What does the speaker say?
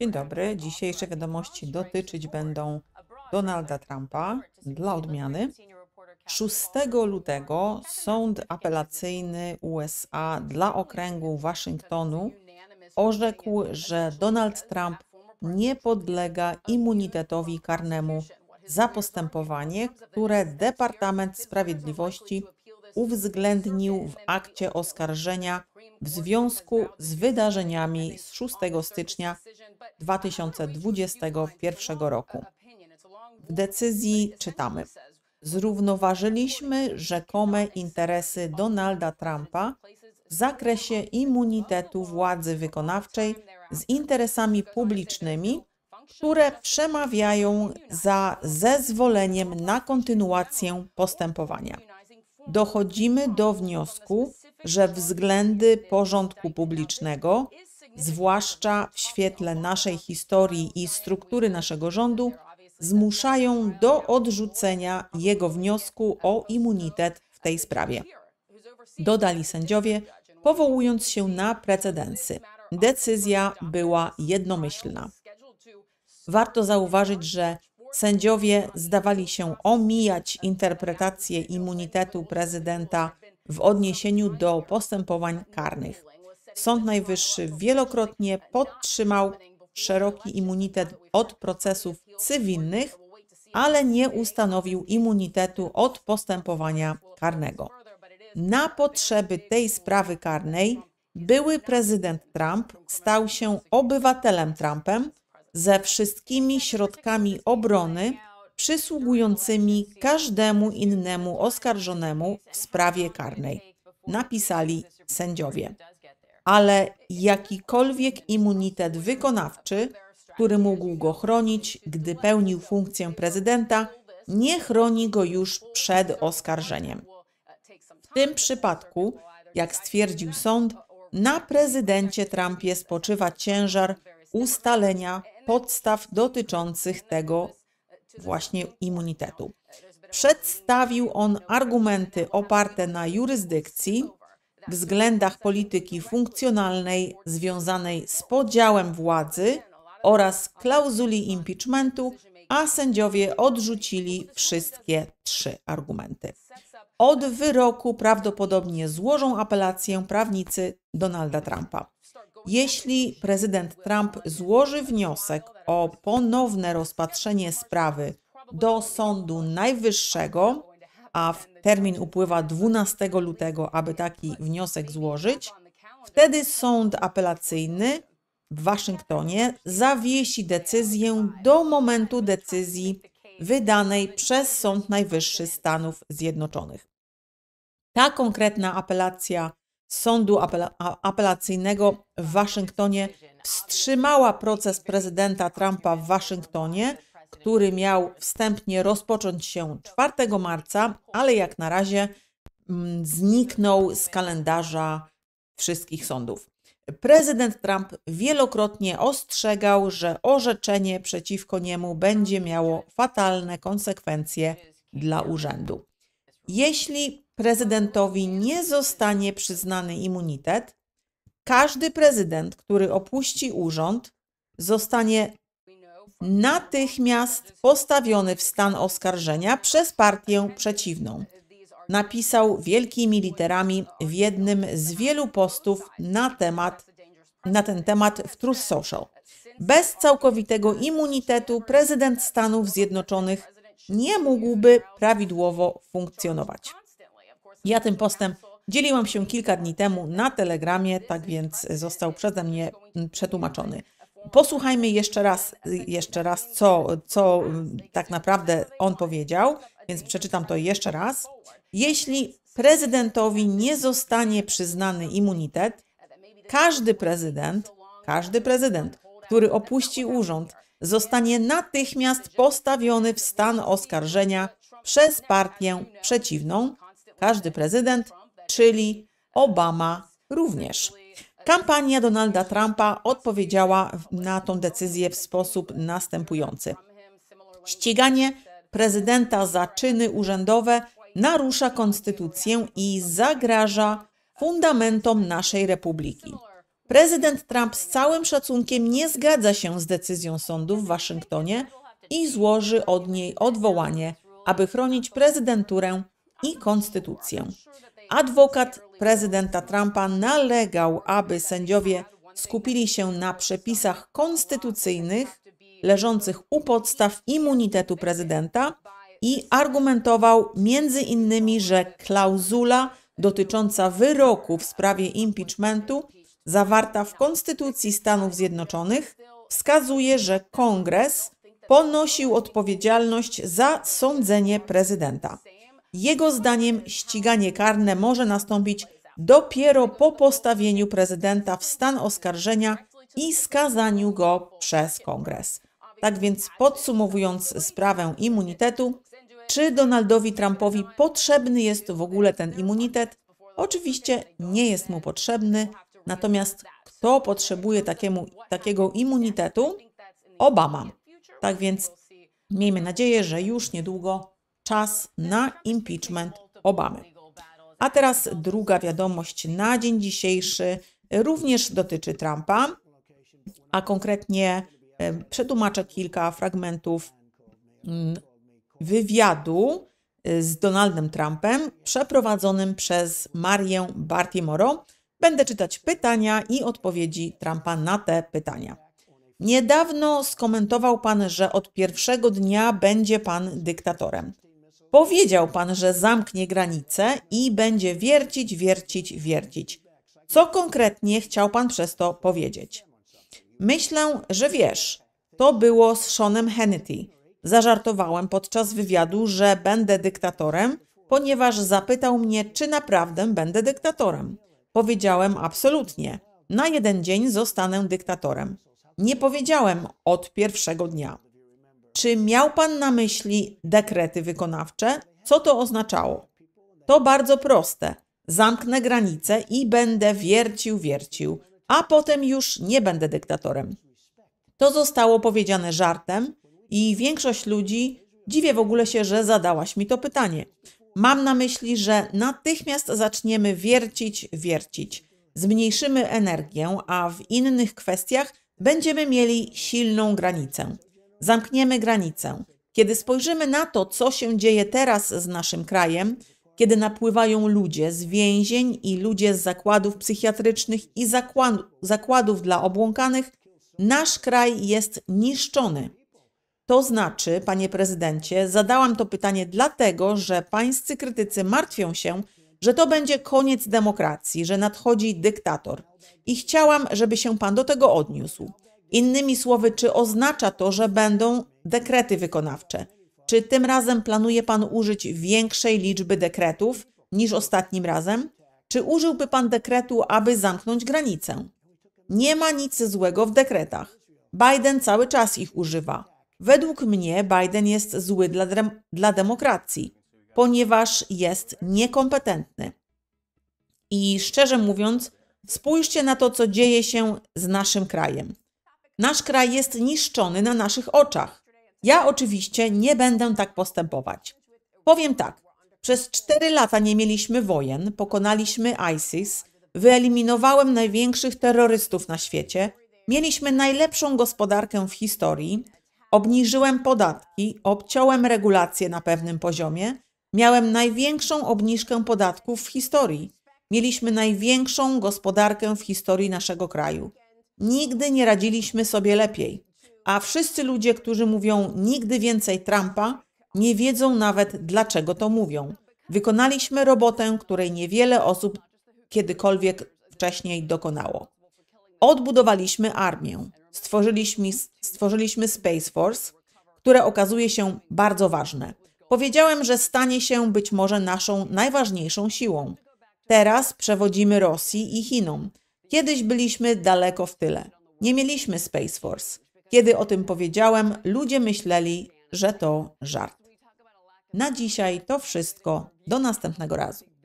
Dzień dobry. Dzisiejsze wiadomości dotyczyć będą Donalda Trumpa. Dla odmiany 6 lutego sąd apelacyjny USA dla okręgu Waszyngtonu orzekł, że Donald Trump nie podlega immunitetowi karnemu za postępowanie, które Departament Sprawiedliwości uwzględnił w akcie oskarżenia w związku z wydarzeniami z 6 stycznia 2021 roku. W decyzji czytamy: Zrównoważyliśmy rzekome interesy Donalda Trumpa w zakresie immunitetu władzy wykonawczej z interesami publicznymi, które przemawiają za zezwoleniem na kontynuację postępowania. Dochodzimy do wniosku, że względy porządku publicznego, zwłaszcza w świetle naszej historii i struktury naszego rządu, zmuszają do odrzucenia jego wniosku o immunitet w tej sprawie. Dodali sędziowie, powołując się na precedensy. Decyzja była jednomyślna. Warto zauważyć, że sędziowie zdawali się omijać interpretację immunitetu prezydenta w odniesieniu do postępowań karnych. Sąd Najwyższy wielokrotnie podtrzymał szeroki immunitet od procesów cywilnych, ale nie ustanowił immunitetu od postępowania karnego. Na potrzeby tej sprawy karnej były prezydent Trump stał się obywatelem Trumpem ze wszystkimi środkami obrony, przysługującymi każdemu innemu oskarżonemu w sprawie karnej, napisali sędziowie. Ale jakikolwiek immunitet wykonawczy, który mógł go chronić, gdy pełnił funkcję prezydenta, nie chroni go już przed oskarżeniem. W tym przypadku, jak stwierdził sąd, na prezydencie Trumpie spoczywa ciężar ustalenia podstaw dotyczących tego właśnie immunitetu. Przedstawił on argumenty oparte na jurysdykcji, względach polityki funkcjonalnej związanej z podziałem władzy oraz klauzuli impeachmentu, a sędziowie odrzucili wszystkie trzy argumenty. Od wyroku prawdopodobnie złożą apelację prawnicy Donalda Trumpa. Jeśli prezydent Trump złoży wniosek o ponowne rozpatrzenie sprawy do Sądu Najwyższego, a termin upływa 12 lutego, aby taki wniosek złożyć, wtedy sąd apelacyjny w Waszyngtonie zawiesi decyzję do momentu decyzji wydanej przez Sąd Najwyższy Stanów Zjednoczonych. Ta konkretna apelacja Sądu Apelacyjnego w Waszyngtonie wstrzymała proces prezydenta Trumpa w Waszyngtonie, który miał wstępnie rozpocząć się 4 marca, ale jak na razie mm, zniknął z kalendarza wszystkich sądów. Prezydent Trump wielokrotnie ostrzegał, że orzeczenie przeciwko niemu będzie miało fatalne konsekwencje dla urzędu. Jeśli prezydentowi nie zostanie przyznany immunitet, każdy prezydent, który opuści urząd, zostanie natychmiast postawiony w stan oskarżenia przez partię przeciwną. Napisał wielkimi literami w jednym z wielu postów na, temat, na ten temat w Truth Social. Bez całkowitego immunitetu prezydent Stanów Zjednoczonych nie mógłby prawidłowo funkcjonować. Ja tym postem dzieliłam się kilka dni temu na Telegramie, tak więc został przeze mnie przetłumaczony. Posłuchajmy jeszcze raz, jeszcze raz, co, co tak naprawdę on powiedział, więc przeczytam to jeszcze raz. Jeśli prezydentowi nie zostanie przyznany immunitet, każdy prezydent, każdy prezydent który opuści urząd, zostanie natychmiast postawiony w stan oskarżenia przez partię przeciwną, każdy prezydent, czyli Obama również. Kampania Donalda Trumpa odpowiedziała na tą decyzję w sposób następujący. Ściganie prezydenta za czyny urzędowe narusza konstytucję i zagraża fundamentom naszej republiki. Prezydent Trump z całym szacunkiem nie zgadza się z decyzją sądu w Waszyngtonie i złoży od niej odwołanie, aby chronić prezydenturę i konstytucję. Adwokat prezydenta Trumpa nalegał, aby sędziowie skupili się na przepisach konstytucyjnych leżących u podstaw immunitetu prezydenta i argumentował między innymi, że klauzula dotycząca wyroku w sprawie impeachmentu zawarta w Konstytucji Stanów Zjednoczonych wskazuje, że kongres ponosił odpowiedzialność za sądzenie prezydenta. Jego zdaniem ściganie karne może nastąpić dopiero po postawieniu prezydenta w stan oskarżenia i skazaniu go przez kongres. Tak więc podsumowując sprawę immunitetu, czy Donaldowi Trumpowi potrzebny jest w ogóle ten immunitet? Oczywiście nie jest mu potrzebny, Natomiast kto potrzebuje takiemu, takiego immunitetu? Obama. Tak więc miejmy nadzieję, że już niedługo czas na impeachment Obamy. A teraz druga wiadomość na dzień dzisiejszy również dotyczy Trumpa, a konkretnie przetłumaczę kilka fragmentów mm, wywiadu y, z Donaldem Trumpem przeprowadzonym przez Marię Bartimoro Będę czytać pytania i odpowiedzi Trumpa na te pytania. Niedawno skomentował pan, że od pierwszego dnia będzie pan dyktatorem. Powiedział pan, że zamknie granice i będzie wiercić, wiercić, wiercić. Co konkretnie chciał pan przez to powiedzieć? Myślę, że wiesz. To było z Seanem Hannity. Zażartowałem podczas wywiadu, że będę dyktatorem, ponieważ zapytał mnie, czy naprawdę będę dyktatorem. Powiedziałem absolutnie. Na jeden dzień zostanę dyktatorem. Nie powiedziałem od pierwszego dnia. Czy miał pan na myśli dekrety wykonawcze? Co to oznaczało? To bardzo proste. Zamknę granice i będę wiercił, wiercił, a potem już nie będę dyktatorem. To zostało powiedziane żartem i większość ludzi dziwię w ogóle się, że zadałaś mi to pytanie. Mam na myśli, że natychmiast zaczniemy wiercić, wiercić. Zmniejszymy energię, a w innych kwestiach będziemy mieli silną granicę. Zamkniemy granicę. Kiedy spojrzymy na to, co się dzieje teraz z naszym krajem, kiedy napływają ludzie z więzień i ludzie z zakładów psychiatrycznych i zakładów dla obłąkanych, nasz kraj jest niszczony. To znaczy, panie prezydencie, zadałam to pytanie dlatego, że pańscy krytycy martwią się, że to będzie koniec demokracji, że nadchodzi dyktator. I chciałam, żeby się pan do tego odniósł. Innymi słowy, czy oznacza to, że będą dekrety wykonawcze? Czy tym razem planuje pan użyć większej liczby dekretów niż ostatnim razem? Czy użyłby pan dekretu, aby zamknąć granicę? Nie ma nic złego w dekretach. Biden cały czas ich używa. Według mnie Biden jest zły dla, dem dla demokracji, ponieważ jest niekompetentny. I szczerze mówiąc, spójrzcie na to, co dzieje się z naszym krajem. Nasz kraj jest niszczony na naszych oczach. Ja oczywiście nie będę tak postępować. Powiem tak: przez cztery lata nie mieliśmy wojen, pokonaliśmy ISIS, wyeliminowałem największych terrorystów na świecie, mieliśmy najlepszą gospodarkę w historii, Obniżyłem podatki, obciąłem regulacje na pewnym poziomie, miałem największą obniżkę podatków w historii. Mieliśmy największą gospodarkę w historii naszego kraju. Nigdy nie radziliśmy sobie lepiej. A wszyscy ludzie, którzy mówią nigdy więcej Trumpa, nie wiedzą nawet dlaczego to mówią. Wykonaliśmy robotę, której niewiele osób kiedykolwiek wcześniej dokonało. Odbudowaliśmy armię stworzyliśmy, stworzyliśmy Space Force, które okazuje się bardzo ważne. Powiedziałem, że stanie się być może naszą najważniejszą siłą. Teraz przewodzimy Rosji i Chinom. Kiedyś byliśmy daleko w tyle. Nie mieliśmy Space Force. Kiedy o tym powiedziałem, ludzie myśleli, że to żart. Na dzisiaj to wszystko. Do następnego razu.